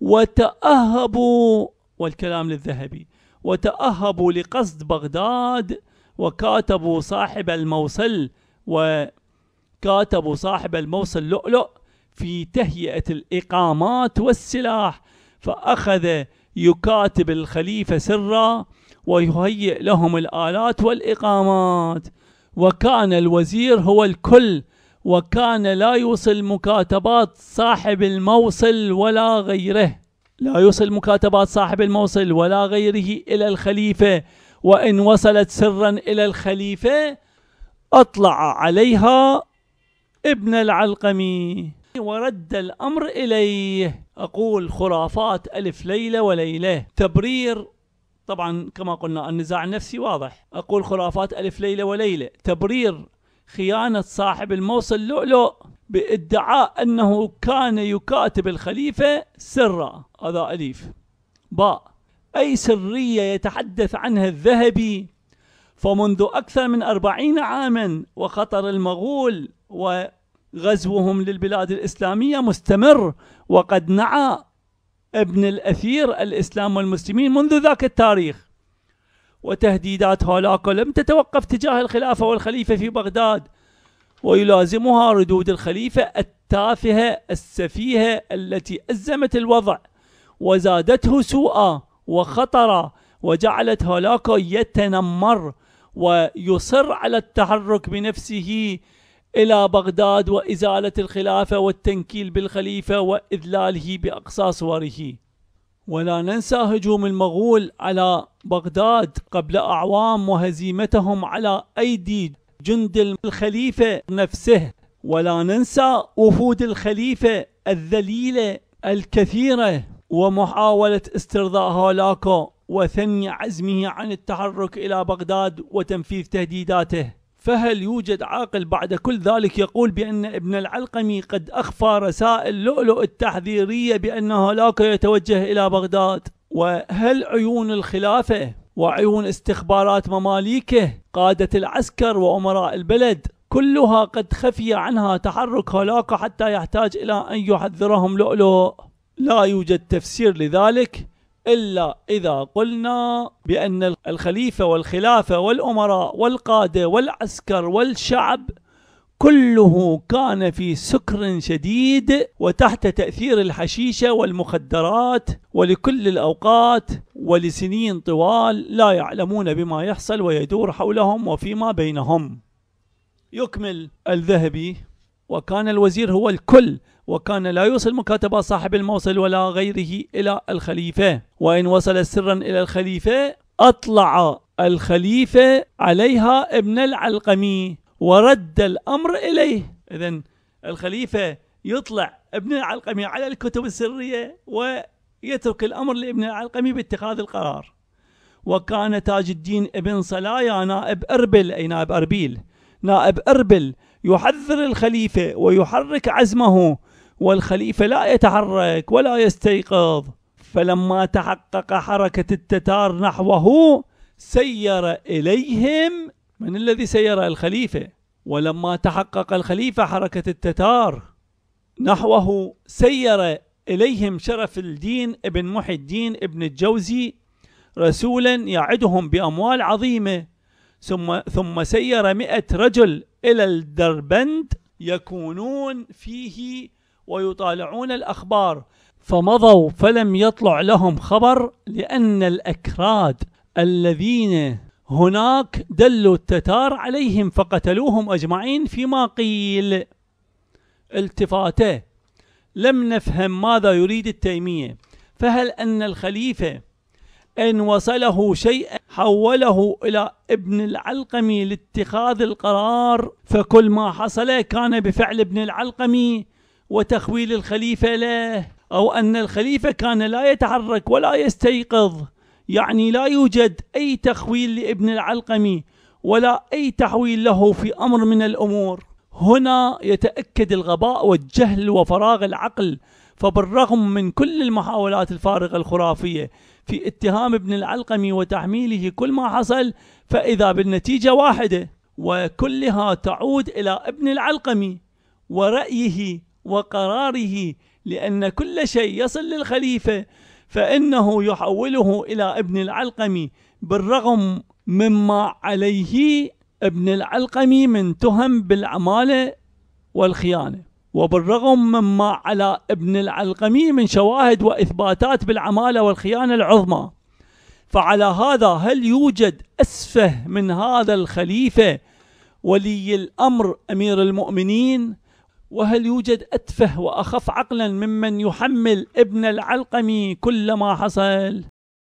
وتأهبوا والكلام للذهبي وتأهبوا لقصد بغداد وكاتبوا صاحب الموصل وكاتبوا صاحب الموصل لؤلؤ في تهيئة الإقامات والسلاح فأخذ يكاتب الخليفة سرا ويهيئ لهم الآلات والإقامات وكان الوزير هو الكل وكان لا يوصل مكاتبات صاحب الموصل ولا غيره لا يوصل مكاتبات صاحب الموصل ولا غيره إلى الخليفة وإن وصلت سرا إلى الخليفة أطلع عليها ابن العلقمي ورد الأمر إليه أقول خرافات ألف ليلة وليلة تبرير طبعا كما قلنا النزاع النفسي واضح أقول خرافات ألف ليلة وليلة تبرير خيانة صاحب الموصل لؤلؤ بادعاء أنه كان يكاتب الخليفة سرا هذا أليف باء أي سرية يتحدث عنها الذهبي فمنذ أكثر من أربعين عاما وخطر المغول و غزوهم للبلاد الإسلامية مستمر وقد نعى ابن الأثير الإسلام والمسلمين منذ ذاك التاريخ وتهديدات هولاكو لم تتوقف تجاه الخلافة والخليفة في بغداد ويلازمها ردود الخليفة التافهة السفيهة التي أزمت الوضع وزادته سوءا وخطرا وجعلت هولاكو يتنمر ويصر على التحرك بنفسه إلى بغداد وإزالة الخلافة والتنكيل بالخليفة وإذلاله بأقصى صوره ولا ننسى هجوم المغول على بغداد قبل أعوام وهزيمتهم على أيدي جند الخليفة نفسه ولا ننسى وفود الخليفة الذليلة الكثيرة ومحاولة استرضاء هولاكو وثني عزمه عن التحرك إلى بغداد وتنفيذ تهديداته فهل يوجد عاقل بعد كل ذلك يقول بأن ابن العلقمي قد أخفى رسائل لؤلؤ التحذيرية بأن هلاك يتوجه إلى بغداد وهل عيون الخلافة وعيون استخبارات مماليكه قادة العسكر وأمراء البلد كلها قد خفي عنها تحرك هلاك حتى يحتاج إلى أن يحذرهم لؤلؤ لا يوجد تفسير لذلك إلا إذا قلنا بأن الخليفة والخلافة والأمراء والقادة والعسكر والشعب كله كان في سكر شديد وتحت تأثير الحشيشة والمخدرات ولكل الأوقات ولسنين طوال لا يعلمون بما يحصل ويدور حولهم وفيما بينهم يكمل الذهبي وكان الوزير هو الكل وكان لا يوصل مكاتبة صاحب الموصل ولا غيره إلى الخليفة وإن وصل سرا إلى الخليفة أطلع الخليفة عليها ابن العلقمي ورد الأمر إليه إذا الخليفة يطلع ابن العلقمي على الكتب السرية ويترك الأمر لابن العلقمي باتخاذ القرار وكان تاج الدين ابن صلايا نائب أربل أي نائب أربيل نائب أربل يحذر الخليفة ويحرك عزمه والخليفة لا يتحرك ولا يستيقظ فلما تحقق حركة التتار نحوه سير إليهم من الذي سير الخليفة ولما تحقق الخليفة حركة التتار نحوه سير إليهم شرف الدين ابن محي الدين ابن الجوزي رسولا يعدهم بأموال عظيمة ثم ثم سير مئة رجل إلى الدربند يكونون فيه ويطالعون الأخبار فمضوا فلم يطلع لهم خبر لأن الأكراد الذين هناك دلوا التتار عليهم فقتلوهم أجمعين فيما قيل التفاته لم نفهم ماذا يريد التيمية فهل أن الخليفة إن وصله شيئا حوله إلى ابن العلقمي لاتخاذ القرار فكل ما حصل كان بفعل ابن العلقمي وتخويل الخليفة له أو أن الخليفة كان لا يتحرك ولا يستيقظ يعني لا يوجد أي تخويل لابن العلقمي ولا أي تحويل له في أمر من الأمور هنا يتأكد الغباء والجهل وفراغ العقل فبالرغم من كل المحاولات الفارغة الخرافية في اتهام ابن العلقمي وتحميله كل ما حصل فإذا بالنتيجة واحدة وكلها تعود إلى ابن العلقمي ورأيه وقراره لأن كل شيء يصل للخليفة فإنه يحوله إلى ابن العلقمي بالرغم مما عليه ابن العلقمي من تهم بالعمالة والخيانة وبالرغم مما على ابن العلقمي من شواهد وإثباتات بالعمالة والخيانة العظمى فعلى هذا هل يوجد أسفه من هذا الخليفة ولي الأمر أمير المؤمنين وهل يوجد أتفه وأخف عقلا ممن يحمل ابن العلقمي كل ما حصل